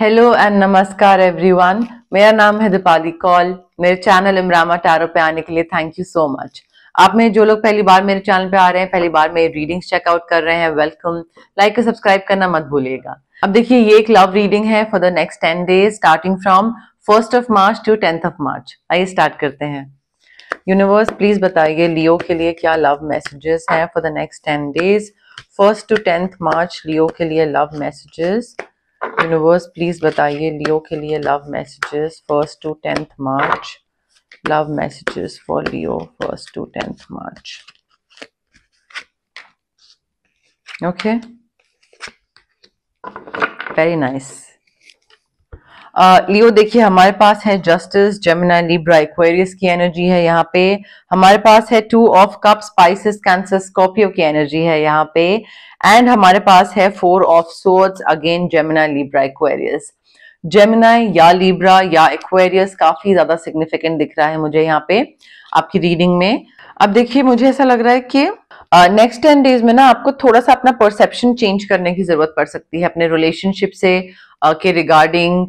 Hello and नमस्कार everyone मेरा नाम है दीपाली कौल मेरे चैनल इमरामा टारो पे आने के लिए थैंक यू सो मच आप में जो लोग पहली बार मेरे चैनल पे आ रहे हैं पहली बार मेरी रीडिंग्स चेकआउट कर रहे हैं वेलकम लाइक और सब्सक्राइब करना मत भूलिएगा अब देखिए ये एक लव रीडिंग है for the next ten days starting from first of March to tenth of March आइए स्टार्ट करते हैं यूनिवर्स प्लीज बताइए लियो के लिए क्या लव मैसेजेस हैं for the next ten days first to tenth March Leo के लिए लव मैसेजेस यूनिवर्स प्लीज बताइए लियो के लिए love messages first to tenth March love messages for Leo first to tenth March okay very nice Leo देखिए हमारे पास है justice Gemini Libra Aquarius की एनर्जी है यहाँ पे हमारे पास है two of cups Pisces Cancer Scorpio की एनर्जी है यहाँ पे एंड हमारे पास है four of swords again Gemini Libra Aquarius Gemini या लिब्रा या एक्वेरियस काफी ज्यादा सिग्निफिकेंट दिख रहा है मुझे यहाँ पे आपकी रीडिंग में अब देखिए मुझे ऐसा लग रहा है कि नेक्स्ट टेन डेज में ना आपको थोड़ा सा अपना परसेप्शन चेंज करने की जरूरत पड़ सकती है अपने रिलेशनशिप से uh, के रिगार्डिंग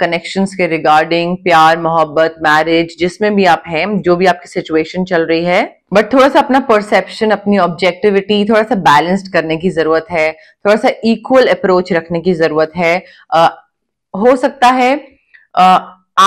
कनेक्शन uh, के रिगार्डिंग प्यार मोहब्बत मैरिज जिसमें भी आप हैं जो भी आपकी सिचुएशन चल रही है बट थोड़ा सा अपना परसेप्शन अपनी ऑब्जेक्टिविटी थोड़ा सा बैलेंस्ड करने की जरूरत है थोड़ा सा इक्वल अप्रोच रखने की जरूरत है uh, हो सकता है uh,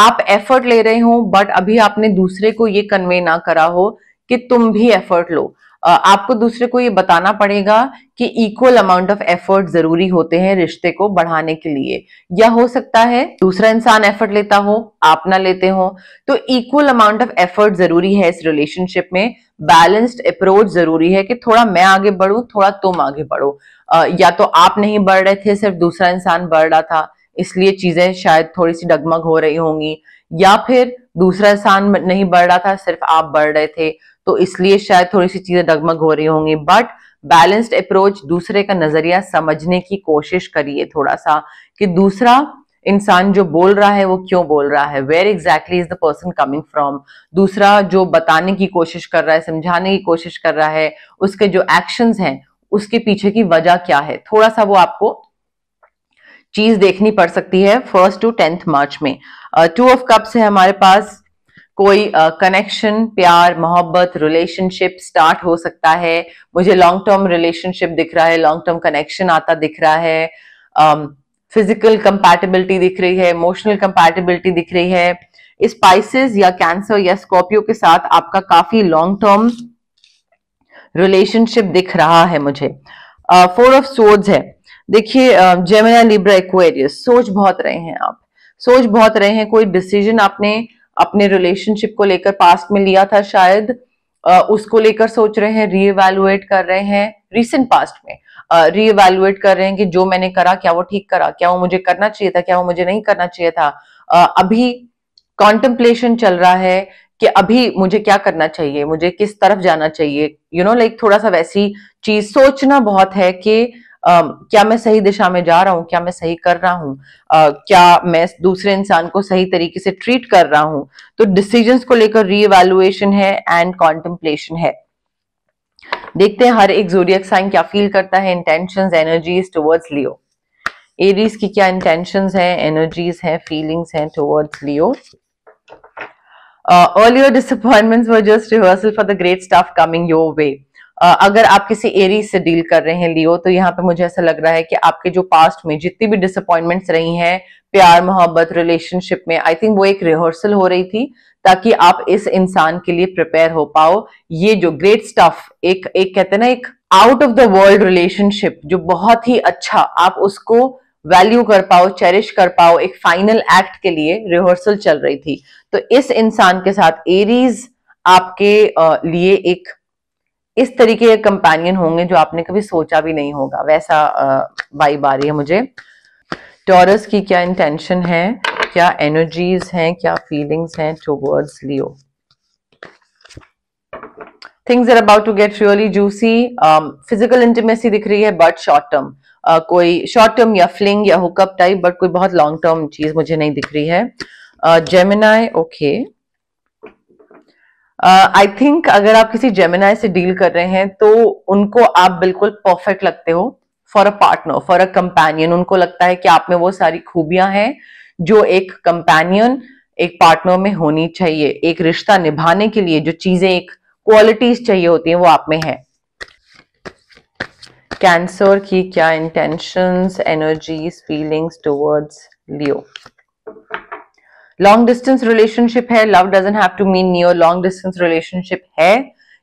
आप एफर्ट ले रहे हो बट अभी आपने दूसरे को ये कन्वे ना करा हो कि तुम भी एफर्ट लो आपको दूसरे को ये बताना पड़ेगा कि इक्वल अमाउंट ऑफ एफर्ट जरूरी होते हैं रिश्ते को बढ़ाने के लिए या हो सकता है दूसरा इंसान एफर्ट लेता हो आप ना लेते हो तो इक्वल अमाउंट ऑफ एफर्ट जरूरी है इस रिलेशनशिप में बैलेंस्ड अप्रोच जरूरी है कि थोड़ा मैं आगे बढ़ू थोड़ा तुम आगे बढ़ो या तो आप नहीं बढ़ रहे थे सिर्फ दूसरा इंसान बढ़ रहा था इसलिए चीजें शायद थोड़ी सी डगमग हो रही होंगी या फिर दूसरा इंसान नहीं बढ़ रहा था सिर्फ आप बढ़ रहे थे तो इसलिए शायद थोड़ी सी चीजें डगमग हो रही होंगी बट बैलेंस्ड अप्रोच दूसरे का नजरिया समझने की कोशिश करिए थोड़ा सा कि दूसरा इंसान जो बोल रहा है वो क्यों बोल रहा है where exactly is the person coming from दूसरा जो बताने की कोशिश कर रहा है समझाने की कोशिश कर रहा है उसके जो एक्शंस हैं उसके पीछे की वजह क्या है थोड़ा सा वो आपको चीज देखनी पड़ सकती है फर्स्ट टू टेंथ मार्च में टू ऑफ कप्स है हमारे पास कोई कनेक्शन प्यार मोहब्बत रिलेशनशिप स्टार्ट हो सकता है मुझे लॉन्ग टर्म रिलेशनशिप दिख रहा है लॉन्ग टर्म कनेक्शन आता दिख रहा है फिजिकल um, कंपैटिबिलिटी दिख रही है इमोशनल कंपैटिबिलिटी दिख रही है स्पाइसेस या कैंसर या स्कॉर्पियो के साथ आपका काफी लॉन्ग टर्म रिलेशनशिप दिख रहा है मुझे फोर ऑफ सोर्ड्स है देखिए जेमिना लिब्रा इक्वेरियस सोच बहुत रहे हैं आप सोच बहुत रहे हैं कोई डिसीजन आपने अपने रिलेशनशिप को लेकर पास्ट में लिया था शायद उसको लेकर सोच रहे हैं रीएवेलुएट कर रहे हैं रिसेंट पास्ट में रीएवेलुएट कर रहे हैं कि जो मैंने करा क्या वो ठीक करा क्या वो मुझे करना चाहिए था क्या वो मुझे नहीं करना चाहिए था अभी कॉन्टेम्पलेशन चल रहा है कि अभी मुझे क्या करना चाहिए मुझे किस तरफ जाना चाहिए यू नो लाइक थोड़ा सा वैसी चीज सोचना बहुत है कि क्या मैं सही दिशा में जा रहा हूँ क्या मैं सही कर रहा हूँ क्या मैं दूसरे इंसान को सही तरीके से ट्रीट कर रहा हूँ तो डिसीजन को लेकर रीएवैल्यूएशन है एंड कॉन्टम्पलेशन है देखते हैं हर एक जोरियक साइन क्या फील करता है intention energies towards Leo Aries की क्या इंटेंशन है एनर्जीज है फीलिंग्स हैं टुवर्ड्स लियो अर्लियर डिसमेंट disappointments just just for the great great stuff coming your अगर आप किसी एरी से डील कर रहे हैं लियो तो यहाँ पे मुझे ऐसा लग रहा है कि आपके जो पास्ट में जितनी भी डिसअपॉइंटमेंट्स रही हैं प्यार मोहब्बत रिलेशनशिप में आई थिंक वो एक रिहर्सल हो रही थी ताकि आप इस इंसान के लिए प्रिपेयर हो पाओ ये जो ग्रेट स्टफ एक एक कहते हैं ना एक out of the world relationship जो बहुत ही अच्छा आप उसको वैल्यू कर पाओ चेरिश कर पाओ एक फाइनल एक्ट के लिए रिहर्सल चल रही थी तो इस इंसान के साथ एरीज आपके लिए एक इस तरीके के कंपेनियन होंगे जो आपने कभी सोचा भी नहीं होगा वैसा वाइब आ रही है मुझे टॉरस की क्या इंटेंशन है क्या एनर्जीज हैं क्या फीलिंग्स हैं towards Leo things are about to get really juicy physical intimacy दिख रही है बट शॉर्ट टर्म कोई शॉर्ट टर्म या फ्लिंग या हुकअप टाइप बट कोई बहुत लॉन्ग टर्म चीज मुझे नहीं दिख रही है Gemini uh, okay okay. I uh, think अगर आप किसी जेमिनाई से डील कर रहे हैं तो उनको आप बिल्कुल परफेक्ट लगते हो for a partner for a companion उनको लगता है कि आप में वो सारी खूबियां हैं जो एक कंपेनियन एक पार्टनर में होनी चाहिए एक रिश्ता निभाने के लिए जो चीजें एक क्वालिटीज चाहिए होती हैं वो आप में है कैंसर की क्या intentions energies feelings towards Leo long distance relationship है love doesn't have to mean near long distance relationship है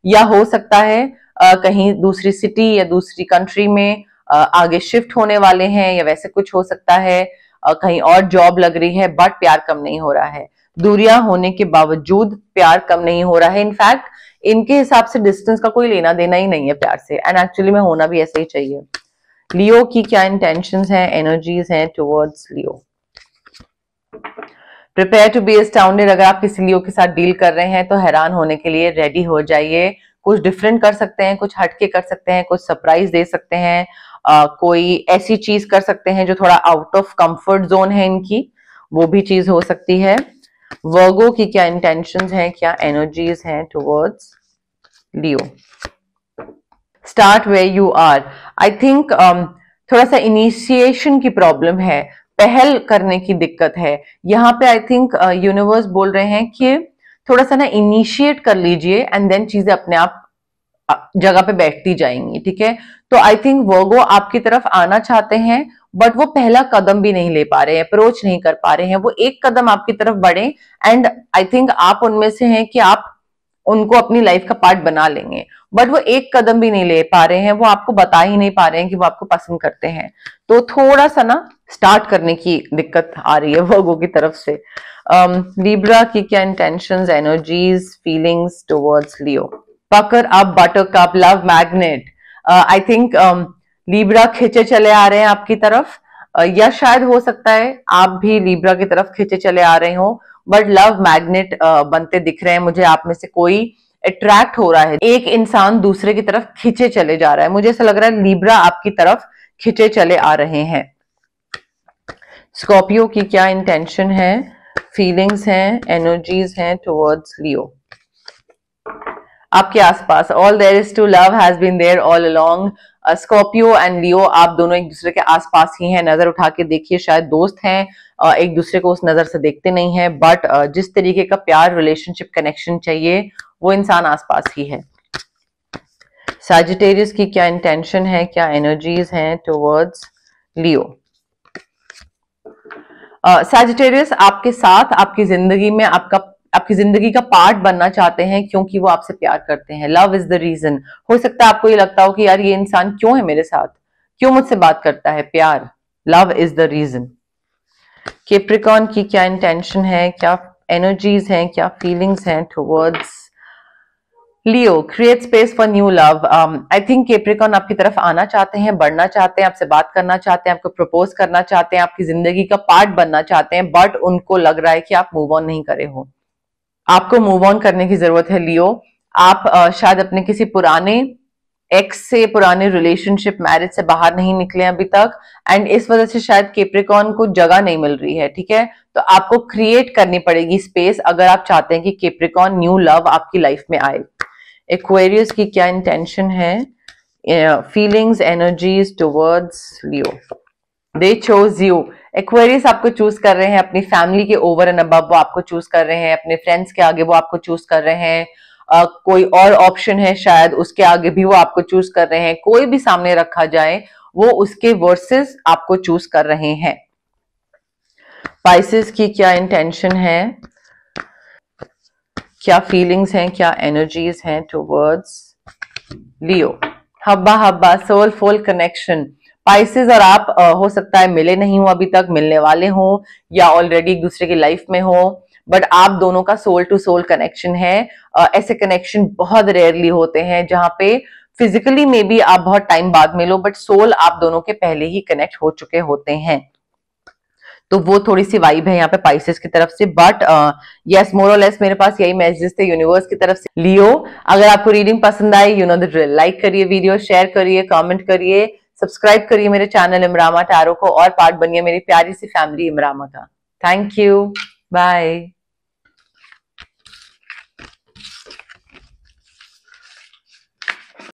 या हो सकता है आ, कहीं दूसरी सिटी या दूसरी कंट्री में आ, आगे शिफ्ट होने वाले हैं या वैसे कुछ हो सकता है आ, कहीं और जॉब लग रही है बट प्यार कम नहीं हो रहा है दूरियां होने के बावजूद प्यार कम नहीं हो रहा है इनफैक्ट इनके हिसाब से डिस्टेंस का कोई लेना देना ही नहीं है प्यार से एंड एक्चुअली में होना भी ऐसे ही चाहिए लियो की क्या इंटेंशन है एनर्जीज हैं towards Leo prepare to be astounded अगर आप किसी लियो के साथ डील कर रहे हैं तो हैरान होने के लिए रेडी हो जाइए कुछ डिफरेंट कर सकते हैं कुछ हटके कर सकते हैं कुछ सरप्राइज दे सकते हैं आ, कोई ऐसी चीज कर सकते हैं जो थोड़ा आउट ऑफ कंफर्ट जोन है इनकी वो भी चीज हो सकती है वर्गो की क्या इंटेंशन है क्या एनर्जीज हैं towards Leo start where you are I think थोड़ा सा इनिशिएशन की प्रॉब्लम है पहल करने की दिक्कत है यहाँ पे आई थिंक यूनिवर्स बोल रहे हैं कि थोड़ा सा ना इनिशिएट कर लीजिए एंड देन चीजें अपने आप जगह पे बैठती जाएंगी ठीक है तो आई थिंक वर्गो आपकी तरफ आना चाहते हैं बट वो पहला कदम भी नहीं ले पा रहे हैं अप्रोच नहीं कर पा रहे हैं वो एक कदम आपकी तरफ बढ़े एंड आई थिंक आप उनमें से हैं कि आप उनको अपनी लाइफ का पार्ट बना लेंगे बट वो एक कदम भी नहीं ले पा रहे हैं वो आपको बता ही नहीं पा रहे हैं कि वो आपको पसंद करते हैं तो थोड़ा सा ना स्टार्ट करने की दिक्कत आ रही है वर्गो की तरफ से लिब्रा um, की क्या intention energies feelings towards Leo buckle up buttercup love magnet I think Libra खींचे चले आ रहे हैं आपकी तरफ uh, या शायद हो सकता है आप भी लिब्रा की तरफ खींचे चले आ रहे हो बट लव मैग्नेट बनते दिख रहे हैं मुझे आप में से कोई अट्रैक्ट हो रहा है एक इंसान दूसरे की तरफ खींचे चले जा रहा है मुझे ऐसा लग रहा है लीब्रा आपकी तरफ खींचे चले आ रहे हैं स्कॉर्पियो की क्या इंटेंशन है फीलिंग्स हैं एनर्जीज हैं टुवर्ड्स लियो आपके आसपास all there is to love has been there all along Scorpio and Leo आप दोनों एक दूसरे के आसपास ही हैं नजर उठा के देखिए शायद दोस्त हैं एक दूसरे को उस नजर से देखते नहीं है बट जिस तरीके का प्यार रिलेशनशिप कनेक्शन चाहिए वो इंसान आसपास ही है सैजिटेरियस की क्या इंटेंशन है क्या एनर्जीज हैं टुवर्ड्स लियो सैजिटेरियस आपके साथ आपकी जिंदगी में आपका आपकी जिंदगी का पार्ट बनना चाहते हैं क्योंकि वो आपसे प्यार करते हैं लव इज द रीजन हो सकता है आपको ये लगता हो कि यार ये इंसान क्यों है मेरे साथ क्यों मुझसे बात करता है प्यार love is the reason Capricorn की क्या इंटेंशन है क्या एनर्जीज हैं क्या फीलिंग्स हैं towards Leo create space for new love I think Capricorn आपकी तरफ आना चाहते हैं बढ़ना चाहते हैं आपसे बात करना चाहते हैं आपको प्रपोज करना चाहते हैं आपकी जिंदगी का पार्ट बनना चाहते हैं बट उनको लग रहा है कि आप मूव ऑन नहीं करे हो आपको मूव ऑन करने की जरूरत है लियो आप शायद अपने किसी पुराने एक्स से पुराने रिलेशनशिप मैरिज से बाहर नहीं निकले अभी तक एंड इस वजह से शायद केप्रिकॉन को जगह नहीं मिल रही है ठीक है तो आपको क्रिएट करनी पड़ेगी स्पेस अगर आप चाहते हैं कि केप्रिकॉन न्यू लव आपकी लाइफ में आए एक्वेरियस की क्या इंटेंशन है feelings energies towards Leo they chose you Aquarius आपको चूज कर रहे हैं अपनी फैमिली के ओवर एंड अबव वो आपको चूज कर रहे हैं अपने फ्रेंड्स के आगे वो आपको चूज कर रहे हैं Uh, कोई और ऑप्शन है शायद उसके आगे भी वो आपको चूज कर रहे हैं कोई भी सामने रखा जाए वो उसके वर्सेस आपको चूज कर रहे हैं पाइसिस की क्या इंटेंशन है क्या फीलिंग्स हैं क्या एनर्जीज हैं towards Leo hubba hubba soulful connection Pisces और आप आ, हो सकता है मिले नहीं हो अभी तक मिलने वाले हो या ऑलरेडी एक दूसरे की लाइफ में हो बट आप दोनों का सोल टू सोल कनेक्शन है आ, ऐसे कनेक्शन बहुत रेयरली होते हैं जहां पे फिजिकली में भी आप बहुत टाइम बाद मिलो बट सोल आप दोनों के पहले ही कनेक्ट हो चुके होते हैं तो वो थोड़ी सी वाइब है यहाँ पे पाइसेस की तरफ से बट यस मोर और लेस मेरे पास यही मैसेजेस थे यूनिवर्स की तरफ से लियो अगर आपको रीडिंग पसंद आए you know the drill like करिए वीडियो शेयर करिए कमेंट करिए सब्सक्राइब करिए मेरे चैनल इमरामा टैरो को और पार्ट बनिए मेरी प्यारी सी फैमिली इमरामा का थैंक यू बाय